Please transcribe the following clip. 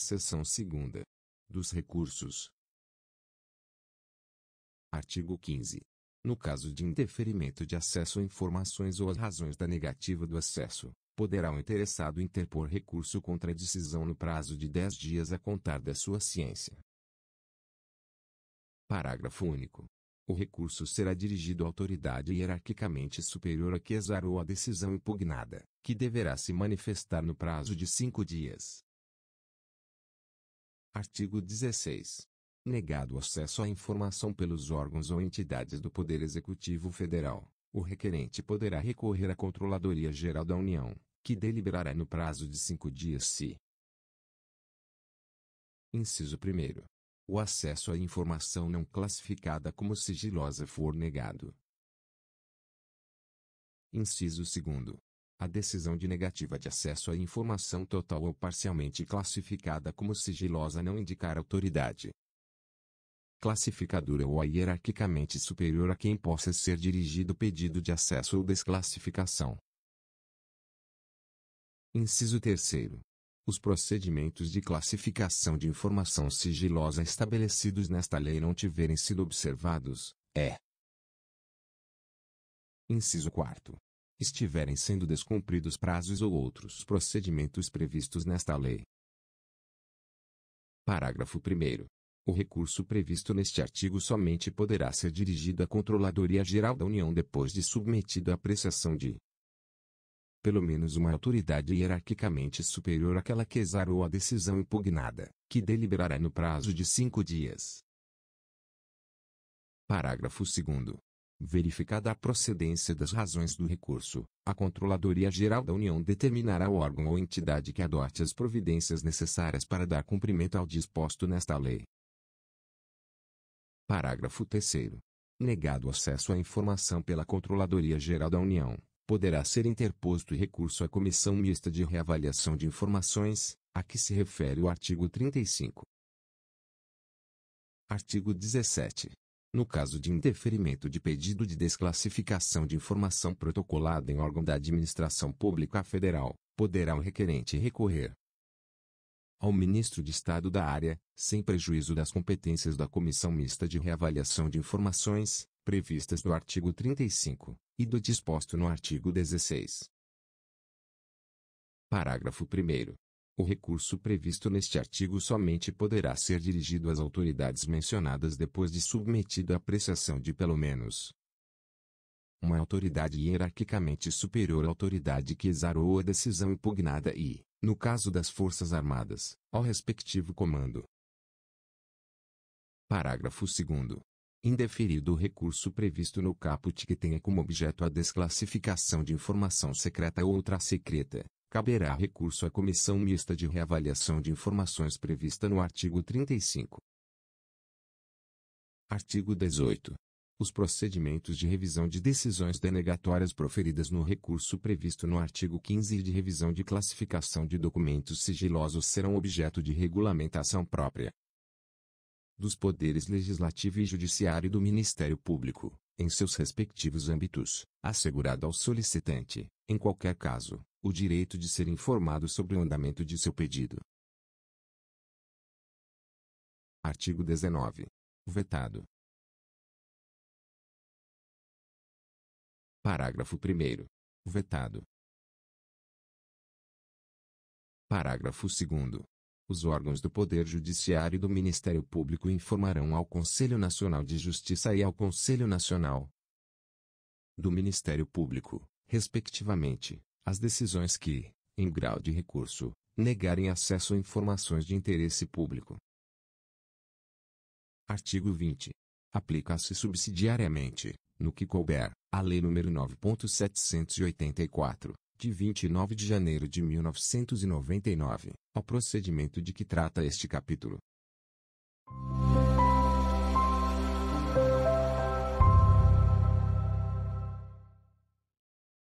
Seção 2 dos recursos. Artigo 15. No caso de interferimento de acesso a informações ou as razões da negativa do acesso, poderá o interessado interpor recurso contra a decisão no prazo de 10 dias a contar da sua ciência. Parágrafo único. O recurso será dirigido à autoridade hierarquicamente superior a que exarou a decisão impugnada, que deverá se manifestar no prazo de cinco dias. Artigo 16. Negado o acesso à informação pelos órgãos ou entidades do Poder Executivo Federal, o requerente poderá recorrer à Controladoria Geral da União, que deliberará no prazo de cinco dias se. Inciso 1. O acesso à informação não classificada como sigilosa for negado. Inciso 2. A decisão de negativa de acesso à informação total ou parcialmente classificada como sigilosa não indicar autoridade classificadora ou hierarquicamente superior a quem possa ser dirigido o pedido de acesso ou desclassificação. Inciso 3. Os procedimentos de classificação de informação sigilosa estabelecidos nesta lei não tiverem sido observados, é. Inciso 4 estiverem sendo descumpridos prazos ou outros procedimentos previstos nesta lei. Parágrafo 1. O recurso previsto neste artigo somente poderá ser dirigido à Controladoria Geral da União depois de submetido à apreciação de pelo menos uma autoridade hierarquicamente superior àquela que exarou a decisão impugnada, que deliberará no prazo de cinco dias. Parágrafo 2. Verificada a procedência das razões do recurso, a Controladoria Geral da União determinará o órgão ou entidade que adote as providências necessárias para dar cumprimento ao disposto nesta lei. Parágrafo 3. Negado o acesso à informação pela Controladoria Geral da União, poderá ser interposto recurso à Comissão Mista de Reavaliação de Informações, a que se refere o artigo 35. Artigo 17 no caso de indeferimento de pedido de desclassificação de informação protocolada em órgão da administração pública federal, poderá o requerente recorrer ao ministro de Estado da área, sem prejuízo das competências da Comissão Mista de Reavaliação de Informações, previstas no artigo 35 e do disposto no artigo 16. Parágrafo 1. O recurso previsto neste artigo somente poderá ser dirigido às autoridades mencionadas depois de submetido à apreciação de pelo menos uma autoridade hierarquicamente superior à autoridade que exarou a decisão impugnada e, no caso das Forças Armadas, ao respectivo comando. Parágrafo 2. Indeferido o recurso previsto no caput que tenha como objeto a desclassificação de informação secreta ou ultra secreta, caberá recurso à comissão mista de reavaliação de informações prevista no artigo 35. Artigo 18. Os procedimentos de revisão de decisões denegatórias proferidas no recurso previsto no artigo 15 e de revisão de classificação de documentos sigilosos serão objeto de regulamentação própria dos poderes legislativo e judiciário e do Ministério Público, em seus respectivos âmbitos, assegurado ao solicitante, em qualquer caso, o direito de ser informado sobre o andamento de seu pedido. Artigo 19. Vetado. Parágrafo 1. Vetado. Parágrafo 2. Os órgãos do Poder Judiciário e do Ministério Público informarão ao Conselho Nacional de Justiça e ao Conselho Nacional do Ministério Público, respectivamente, as decisões que, em grau de recurso, negarem acesso a informações de interesse público. Artigo 20. Aplica-se subsidiariamente, no que couber, a Lei nº 9.784, de 29 de janeiro de 1999, ao procedimento de que trata este capítulo,